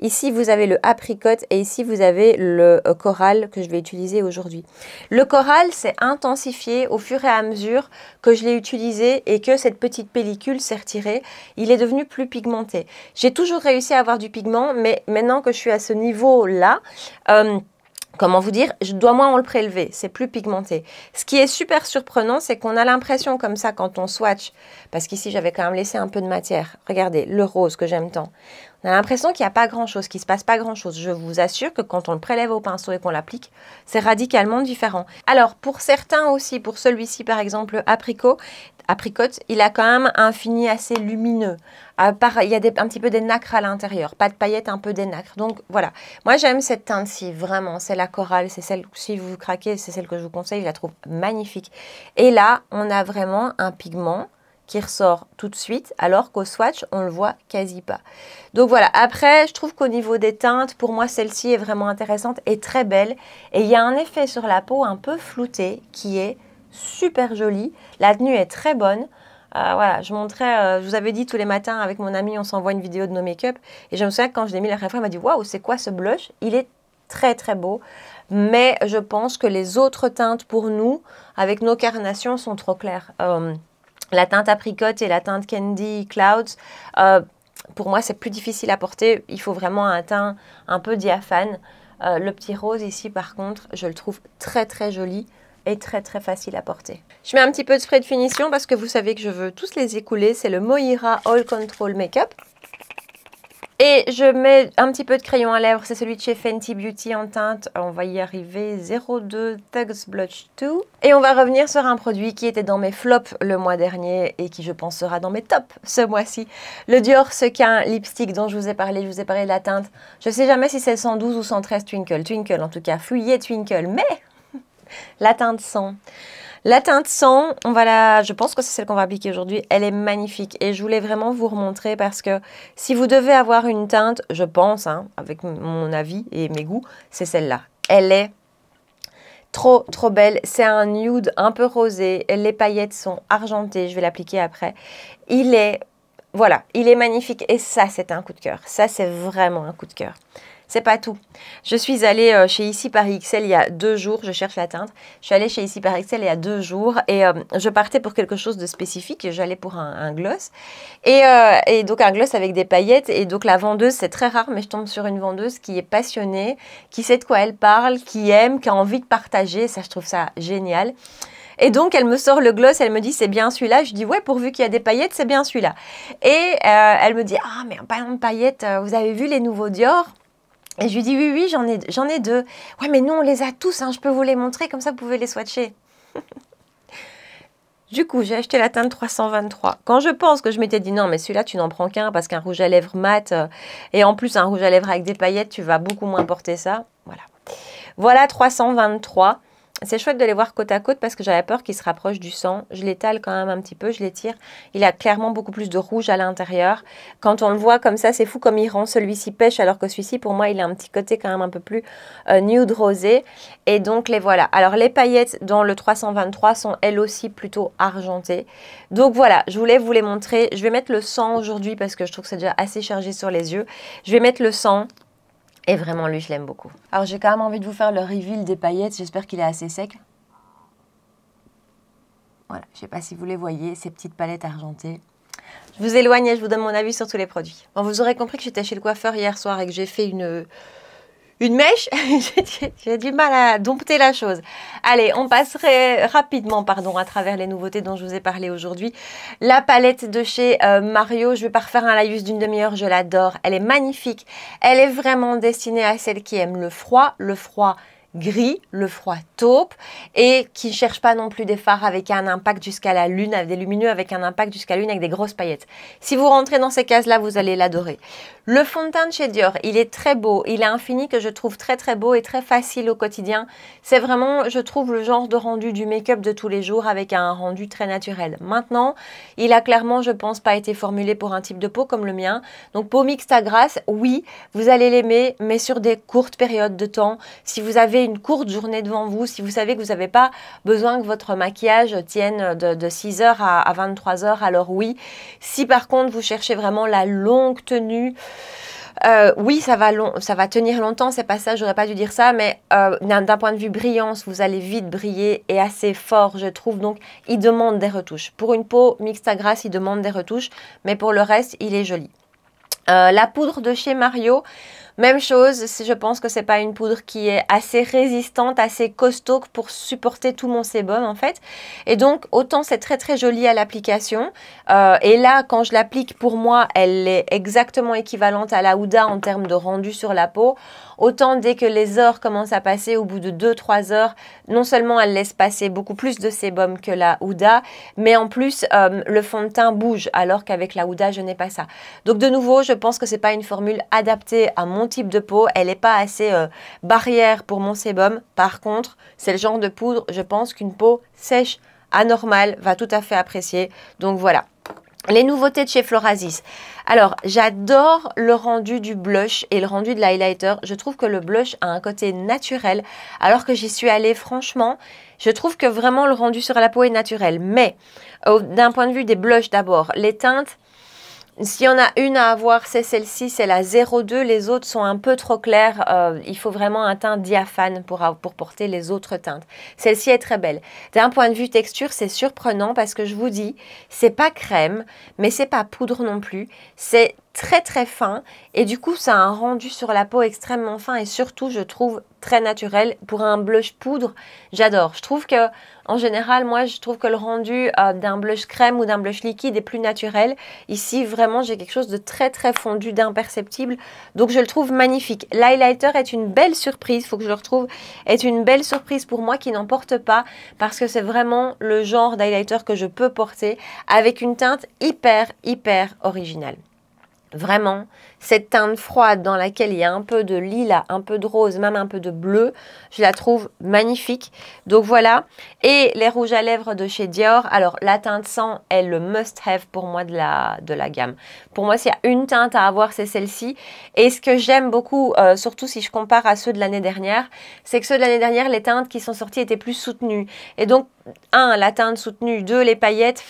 Ici, vous avez le apricot et ici, vous avez le euh, coral que je vais utiliser aujourd'hui. Le coral s'est intensifié au fur et à mesure que je l'ai utilisé et que cette petite pellicule s'est retirée. Il est devenu plus pigmenté. J'ai toujours réussi à avoir du pigment, mais maintenant que je suis à ce niveau-là, euh, comment vous dire, je dois moins en le prélever, c'est plus pigmenté. Ce qui est super surprenant, c'est qu'on a l'impression comme ça quand on swatch, parce qu'ici j'avais quand même laissé un peu de matière. Regardez, le rose que j'aime tant. On a l'impression qu'il n'y a pas grand-chose, qu'il ne se passe pas grand-chose. Je vous assure que quand on le prélève au pinceau et qu'on l'applique, c'est radicalement différent. Alors, pour certains aussi, pour celui-ci par exemple, apricot, apricote, il a quand même un fini assez lumineux. il y a un petit peu des nacres à l'intérieur, pas de paillettes, un peu des nacres. Donc voilà, moi j'aime cette teinte-ci, vraiment, c'est la corale, c'est celle, si vous craquez, c'est celle que je vous conseille, je la trouve magnifique. Et là, on a vraiment un pigment qui ressort tout de suite, alors qu'au swatch, on le voit quasi pas. Donc voilà, après, je trouve qu'au niveau des teintes, pour moi, celle-ci est vraiment intéressante et très belle. Et il y a un effet sur la peau un peu flouté qui est super joli, La tenue est très bonne. Euh, voilà, je montrais, euh, vous avais dit tous les matins avec mon ami, on s'envoie une vidéo de nos make-up. Et je me souviens que quand je l'ai mis la première fois, elle m'a dit Waouh, c'est quoi ce blush Il est très très beau. Mais je pense que les autres teintes pour nous, avec nos carnations, sont trop claires. Euh, la teinte apricot et la teinte candy clouds, pour moi, c'est plus difficile à porter. Il faut vraiment un teint un peu diaphane. le petit rose ici, par contre, je le trouve très très joli est très très facile à porter. Je mets un petit peu de spray de finition parce que vous savez que je veux tous les écouler. C'est le Moira All Control Makeup. Et je mets un petit peu de crayon à lèvres, c'est celui de chez Fenty Beauty en teinte, on va y arriver, 02 Tugs Blush 2. Et on va revenir sur un produit qui était dans mes flops le mois dernier et qui je pense sera dans mes tops ce mois-ci. Le Dior Sequin Lipstick dont je vous ai parlé, je vous ai parlé de la teinte. Je sais jamais si c'est 112 ou 113 Twinkle, Twinkle en tout cas, fouillez Twinkle, mais la teinte sang La teinte sang on va je pense que c'est celle qu'on va appliquer aujourd'hui, elle est magnifique et je voulais vraiment vous remontrer parce que si vous devez avoir une teinte, je pense, hein, avec mon avis et mes goûts, c'est celle-là. Elle est trop trop belle, c'est un nude un peu rosé, les paillettes sont argentées, je vais l'appliquer après. Il est, voilà, il est magnifique et ça c'est un coup de cœur, ça c'est vraiment un coup de cœur. C'est pas tout. Je suis allée euh, chez Ici Paris XL il y a deux jours, je cherche la teinte. Je suis allée chez Ici Paris XL il y a deux jours et euh, je partais pour quelque chose de spécifique. J'allais pour un, gloss. Euh, et, donc un gloss avec des paillettes. Et donc la vendeuse, c'est très rare, mais je tombe sur une vendeuse qui est passionnée, qui sait de quoi elle parle, qui aime, qui a envie de partager. Ça, je trouve ça génial. Et donc, elle me sort le gloss, elle me dit c'est bien celui-là. Je dis ouais, pourvu qu'il y a des paillettes, c'est bien celui-là. Et elle me dit ah, mais un parlant de paillettes, vous avez vu les nouveaux Dior et je lui dis oui, oui, j'en ai, j'en ai deux. Ouais, mais nous, on les a tous, hein, je peux vous les montrer, comme ça, vous pouvez les swatcher. du coup, j'ai acheté la teinte 323. Quand je pense que je m'étais dit non, mais celui-là, tu n'en prends qu'un parce qu'un rouge à lèvres mat euh, et en plus un rouge à lèvres avec des paillettes, tu vas beaucoup moins porter ça. Voilà. Voilà 323 c'est chouette de les voir côte à côte parce que j'avais peur qu'ils se rapprochent du sang. Je l'étale quand même un petit peu, je l'étire. Il a clairement beaucoup plus de rouge à l'intérieur. Quand on le voit comme ça, c'est fou comme il rend celui-ci pêche alors que celui-ci, pour moi, il a un petit côté quand même un peu plus euh, nude rosé. Et donc les voilà. Alors les paillettes dans le 323 sont elles aussi plutôt argentées. Donc voilà, je voulais vous les montrer. Je vais mettre le sang aujourd'hui parce que je trouve que c'est déjà assez chargé sur les yeux. Je vais mettre le sang. Et vraiment, lui, je l'aime beaucoup. Alors, j'ai quand même envie de vous faire le reveal des paillettes. J'espère qu'il est assez sec. Voilà, je ne sais pas si vous les voyez, ces petites palettes argentées. Je vous éloigne et je vous donne mon avis sur tous les produits. Bon, vous aurez compris que j'étais chez le coiffeur hier soir et que j'ai fait une une mèche, j'ai du mal à dompter la chose. Allez, on passerait rapidement pardon, à travers les nouveautés dont je vous ai parlé aujourd'hui. La palette de chez euh, Mario, je vais pas refaire un laïus d'une demi-heure, je l'adore. Elle est magnifique. Elle est vraiment destinée à celles qui aiment le froid. Le froid, gris, le froid taupe, et qui ne cherche pas non plus des phares avec un impact jusqu'à la lune, avec des lumineux avec un impact jusqu'à la lune, avec des grosses paillettes. Si vous rentrez dans ces cases-là, vous allez l'adorer. Le fond de teint de chez Dior, il est très beau, il est infini que je trouve très très beau et très facile au quotidien. C'est vraiment, je trouve, le genre de rendu du make-up de tous les jours avec un rendu très naturel. Maintenant, il a clairement, je pense, pas été formulé pour un type de peau comme le mien. Donc peau mixte à grasse, oui, vous allez l'aimer, mais sur des courtes périodes de temps. Si vous avez courte journée devant vous, si vous savez que vous n'avez pas besoin que votre maquillage tienne de, 6h à, 23h, alors oui. Si par contre vous cherchez vraiment la longue tenue, euh, oui, ça va, long, ça va tenir longtemps, c'est pas ça, j'aurais pas dû dire ça, mais euh, d'un point de vue brillance, vous allez vite briller et assez fort, je trouve. Donc, il demande des retouches. Pour une peau mixte à grasse, il demande des retouches, mais pour le reste, il est joli. Euh, la poudre de chez Mario, même chose, je pense que c'est pas une poudre qui est assez résistante, assez costaud pour supporter tout mon sébum en fait. Et donc autant c'est très très joli à l'application. Euh, et là, quand je l'applique pour moi, elle est exactement équivalente à la Houda en termes de rendu sur la peau. Autant dès que les heures commencent à passer, au bout de 2-3 heures, non seulement elle laisse passer beaucoup plus de sébum que la Houda, mais en plus euh, le fond de teint bouge, alors qu'avec la Houda je n'ai pas ça. Donc de nouveau, je pense que ce n'est pas une formule adaptée à mon type de peau, elle n'est pas assez euh, barrière pour mon sébum. Par contre, c'est le genre de poudre, je pense qu'une peau sèche anormale va tout à fait apprécier. Donc voilà. Les nouveautés de chez Florasis. Alors, j'adore le rendu du blush et le rendu de l'highlighter. Je trouve que le blush a un côté naturel, alors que j'y suis allée franchement. Je trouve que vraiment le rendu sur la peau est naturel. Mais, d'un point de vue des blushs d'abord, les teintes, s'il y en a une à avoir, c'est celle-ci, c'est la 02. Les autres sont un peu trop claires. Euh, il faut vraiment un teint diaphane pour, pour porter les autres teintes. Celle-ci est très belle. D'un point de vue texture, c'est surprenant parce que je vous dis, c'est pas crème, mais c'est pas poudre non plus. C'est très très fin et du coup ça a un rendu sur la peau extrêmement fin et surtout je trouve très naturel pour un blush poudre j'adore je trouve que en général moi je trouve que le rendu euh, d'un blush crème ou d'un blush liquide est plus naturel ici vraiment j'ai quelque chose de très très fondu d'imperceptible donc je le trouve magnifique l'highlighter est une belle surprise faut que je le retrouve est une belle surprise pour moi qui n'en porte pas parce que c'est vraiment le genre d'highlighter que je peux porter avec une teinte hyper hyper originale Vraiment, cette teinte froide dans laquelle il y a un peu de lilas, un peu de rose, même un peu de bleu, je la trouve magnifique. Donc voilà, et les rouges à lèvres de chez Dior, alors la teinte 100 est le must-have pour moi de la, de la gamme. Pour moi, s'il y a une teinte à avoir, c'est celle-ci. Et ce que j'aime beaucoup, euh, surtout si je compare à ceux de l'année dernière, c'est que ceux de l'année dernière, les teintes qui sont sorties étaient plus soutenues. Et donc, un, la teinte soutenue, deux, les paillettes,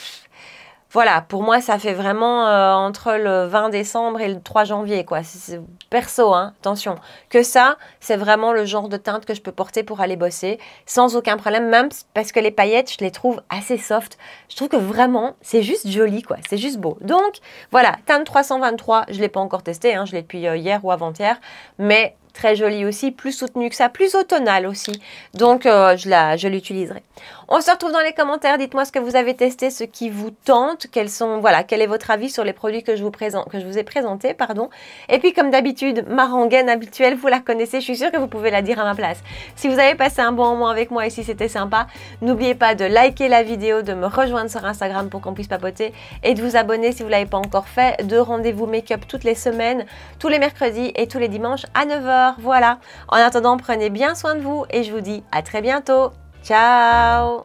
voilà, pour moi, ça fait vraiment euh, entre le 20 décembre et le 3 janvier, quoi. C'est perso, hein, attention. Que ça, c'est vraiment le genre de teinte que je peux porter pour aller bosser sans aucun problème, même parce que les paillettes, je les trouve assez soft. Je trouve que vraiment, c'est juste joli, quoi. C'est juste beau. Donc, voilà, teinte 323, je ne l'ai pas encore testée, hein, je l'ai depuis euh, hier ou avant-hier, mais Très jolie aussi, plus soutenue que ça, plus automnale aussi. Donc euh, je l'utiliserai. on se retrouve dans les commentaires. Dites-moi ce que vous avez testé, ce qui vous tente, quels sont, voilà, quel est votre avis sur les produits que je vous, présente, que je vous ai présentés. Pardon. Et puis comme d'habitude, ma rengaine habituelle, vous la connaissez, je suis sûre que vous pouvez la dire à ma place. Si vous avez passé un bon moment avec moi et si c'était sympa, n'oubliez pas de liker la vidéo, de me rejoindre sur Instagram pour qu'on puisse papoter et de vous abonner si vous ne l'avez pas encore fait. De rendez-vous make-up toutes les semaines, tous les mercredis et tous les dimanches à 9h voilà, en attendant, prenez bien soin de vous et je vous dis à très bientôt. Ciao